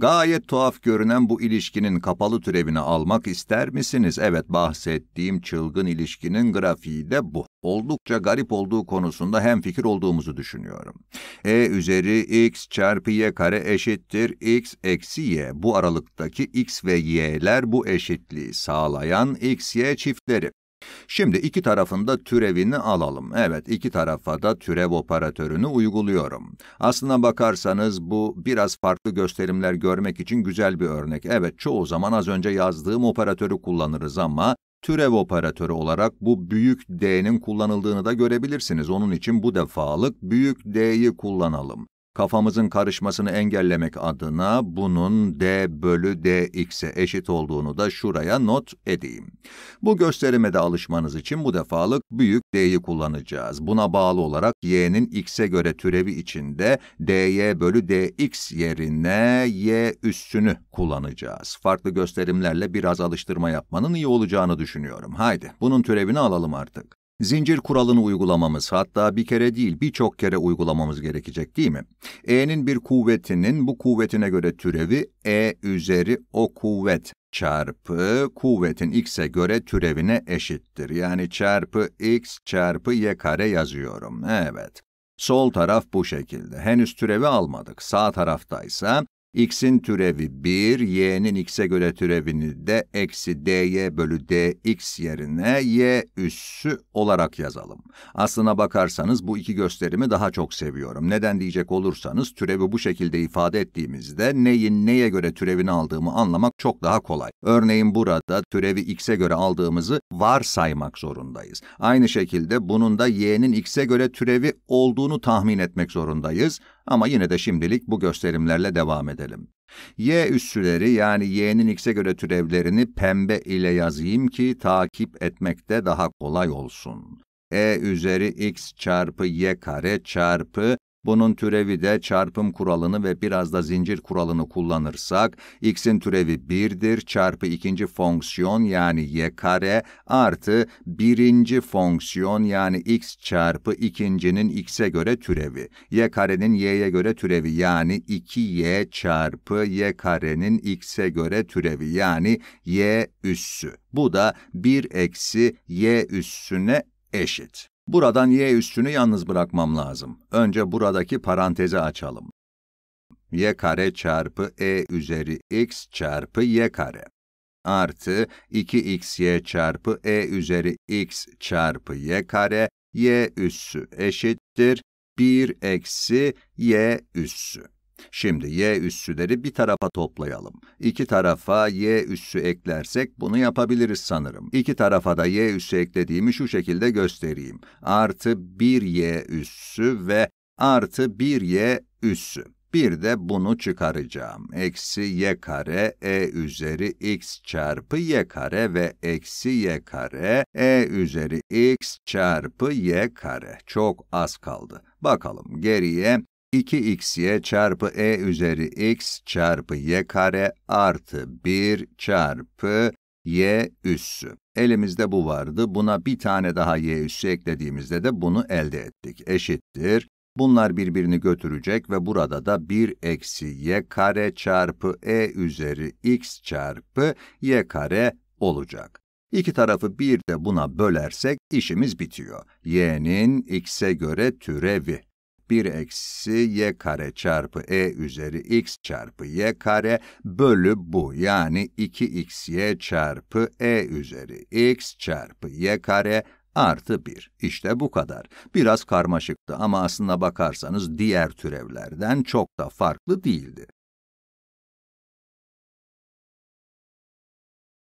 Gayet tuhaf görünen bu ilişkinin kapalı türevini almak ister misiniz? Evet, bahsettiğim çılgın ilişkinin grafiği de bu. Oldukça garip olduğu konusunda hem fikir olduğumuzu düşünüyorum. E üzeri x çarpı y kare eşittir x eksi y. Bu aralıktaki x ve y'ler bu eşitliği sağlayan x y çiftleri. Şimdi iki tarafında türevini alalım. Evet, iki tarafa da türev operatörünü uyguluyorum. Aslına bakarsanız bu biraz farklı gösterimler görmek için güzel bir örnek. Evet, çoğu zaman az önce yazdığım operatörü kullanırız ama türev operatörü olarak bu büyük D'nin kullanıldığını da görebilirsiniz. Onun için bu defalık büyük D'yi kullanalım kafamızın karışmasını engellemek adına bunun d bölü dx'e eşit olduğunu da şuraya not edeyim. Bu gösterime de alışmanız için bu defalık büyük D'yi kullanacağız. Buna bağlı olarak y'nin x'e göre türevi içinde dy bölü dx yerine y üssünü kullanacağız. Farklı gösterimlerle biraz alıştırma yapmanın iyi olacağını düşünüyorum. Haydi bunun türevini alalım artık. Zincir kuralını uygulamamız, hatta bir kere değil birçok kere uygulamamız gerekecek değil mi? E'nin bir kuvvetinin bu kuvvetine göre türevi E üzeri o kuvvet çarpı kuvvetin x'e göre türevine eşittir. Yani çarpı x çarpı y kare yazıyorum. Evet. Sol taraf bu şekilde. Henüz türevi almadık. Sağ taraftaysa x'in türevi 1, y'nin x'e göre türevini de eksi dy bölü dx yerine y üssü olarak yazalım. Aslına bakarsanız bu iki gösterimi daha çok seviyorum. Neden diyecek olursanız türevi bu şekilde ifade ettiğimizde neyin neye göre türevini aldığımı anlamak çok daha kolay. Örneğin burada türevi x'e göre aldığımızı varsaymak zorundayız. Aynı şekilde bunun da y'nin x'e göre türevi olduğunu tahmin etmek zorundayız. Ama yine de şimdilik bu gösterimlerle devam edelim. Y üssüleri yani y'nin x'e göre türevlerini pembe ile yazayım ki takip etmekte daha kolay olsun. e üzeri x çarpı y kare çarpı bunun türevi de çarpım kuralını ve biraz da zincir kuralını kullanırsak, x'in türevi 1'dir çarpı ikinci fonksiyon yani y kare artı birinci fonksiyon yani x çarpı ikincinin x'e göre türevi. y karenin y'ye göre türevi yani 2y çarpı y karenin x'e göre türevi yani y üssü. Bu da 1 eksi y üssüne eşit. Buradan y üstünü yalnız bırakmam lazım. Önce buradaki parantezi açalım. y kare çarpı e üzeri x çarpı y kare artı 2xy çarpı e üzeri x çarpı y kare y üssü eşittir 1 eksi y üssü. Şimdi y üssüleri bir tarafa toplayalım. İki tarafa y üssü eklersek bunu yapabiliriz sanırım. İki tarafa da y üssü eklediğimi şu şekilde göstereyim. Artı 1y üssü ve artı 1y üssü. Bir de bunu çıkaracağım. Eksi y kare e üzeri x çarpı y kare ve eksi y kare e üzeri x çarpı y kare. Çok az kaldı. Bakalım geriye 2xy çarpı e üzeri x çarpı y kare artı 1 çarpı y üssü. Elimizde bu vardı. Buna bir tane daha y üssü eklediğimizde de bunu elde ettik. Eşittir. Bunlar birbirini götürecek ve burada da 1 eksi y kare çarpı e üzeri x çarpı y kare olacak. İki tarafı bir de buna bölersek işimiz bitiyor. y'nin x'e göre türevi. 1 eksi y kare çarpı e üzeri x çarpı y kare bölü bu yani 2xy çarpı e üzeri x çarpı y kare artı 1. İşte bu kadar. Biraz karmaşıktı ama aslında bakarsanız diğer türevlerden çok da farklı değildi.